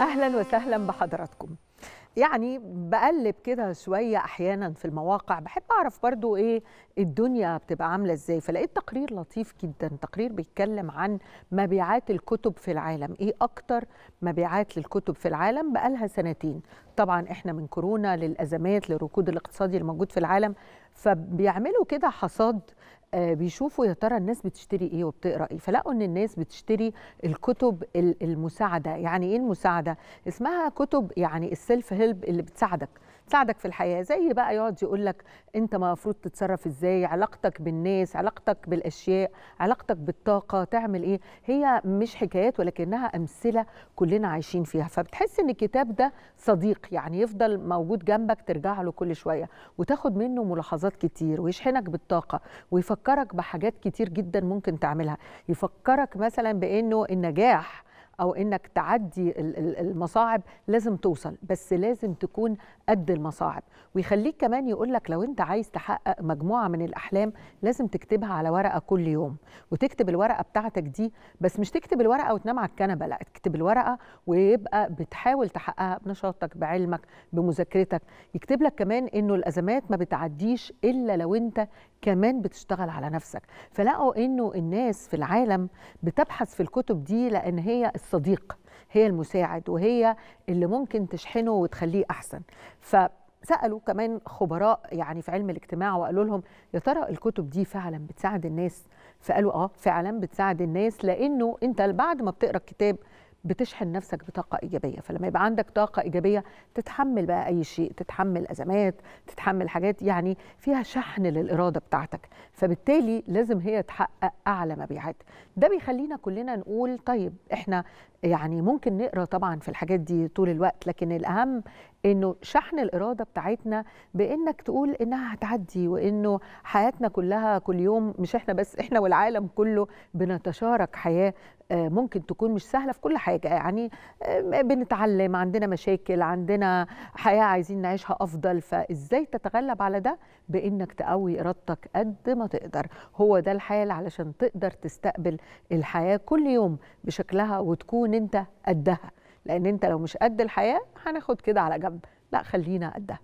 اهلا وسهلا بحضراتكم يعني بقلب كده شوية أحيانا في المواقع بحب أعرف برضو إيه الدنيا بتبقى عاملة إزاي فلقيت تقرير لطيف جدا تقرير بيتكلم عن مبيعات الكتب في العالم إيه أكتر مبيعات للكتب في العالم بقالها سنتين طبعا إحنا من كورونا للأزمات للركود الاقتصادي الموجود في العالم فبيعملوا كده حصاد آه، بيشوفوا يا ترى الناس بتشتري ايه وبتقرا ايه فلقوا ان الناس بتشتري الكتب المساعده يعني ايه المساعده اسمها كتب يعني السيلف هيلب اللي بتساعدك تساعدك في الحياه زي بقى يقعد يقول لك انت المفروض تتصرف ازاي علاقتك بالناس علاقتك بالاشياء علاقتك بالطاقه تعمل ايه هي مش حكايات ولكنها امثله كلنا عايشين فيها فبتحس ان الكتاب ده صديق يعني يفضل موجود جنبك ترجع له كل شويه وتاخد منه ملاحظات كتير ويشحنك بالطاقه ويفكرك بحاجات كتير جدا ممكن تعملها يفكرك مثلا بانه النجاح او انك تعدي المصاعب لازم توصل بس لازم تكون قد المصاعب ويخليك كمان يقول لك لو انت عايز تحقق مجموعه من الاحلام لازم تكتبها على ورقه كل يوم وتكتب الورقه بتاعتك دي بس مش تكتب الورقه وتنام على الكنبه لا تكتب الورقه ويبقى بتحاول تحققها بنشاطك بعلمك بمذاكرتك يكتب لك كمان انه الازمات ما بتعديش الا لو انت كمان بتشتغل على نفسك فلقوا انه الناس في العالم بتبحث في الكتب دي لان هي الصديق هي المساعد وهي اللي ممكن تشحنه وتخليه احسن فسالوا كمان خبراء يعني في علم الاجتماع وقالوا لهم يا ترى الكتب دي فعلا بتساعد الناس فقالوا اه فعلا بتساعد الناس لانه انت بعد ما بتقرا الكتاب بتشحن نفسك بطاقه ايجابيه فلما يبقى عندك طاقه ايجابيه تتحمل بقى اي شيء تتحمل ازمات تتحمل حاجات يعني فيها شحن للاراده بتاعتك فبالتالي لازم هي تحقق اعلى مبيعات ده بيخلينا كلنا نقول طيب احنا يعني ممكن نقرا طبعا في الحاجات دي طول الوقت لكن الاهم انه شحن الاراده بتاعتنا بانك تقول انها هتعدي وانه حياتنا كلها كل يوم مش احنا بس احنا والعالم كله بنتشارك حياه آه، ممكن تكون مش سهله في كل حياه حاجه يعني آه، بنتعلم عندنا مشاكل عندنا حياه عايزين نعيشها افضل فازاي تتغلب على ده بانك تقوي ارادتك قد ما تقدر هو ده الحال علشان تقدر تستقبل الحياه كل يوم بشكلها وتكون انت قدها لان انت لو مش قد الحياه هناخد كده على جنب لا خلينا قدها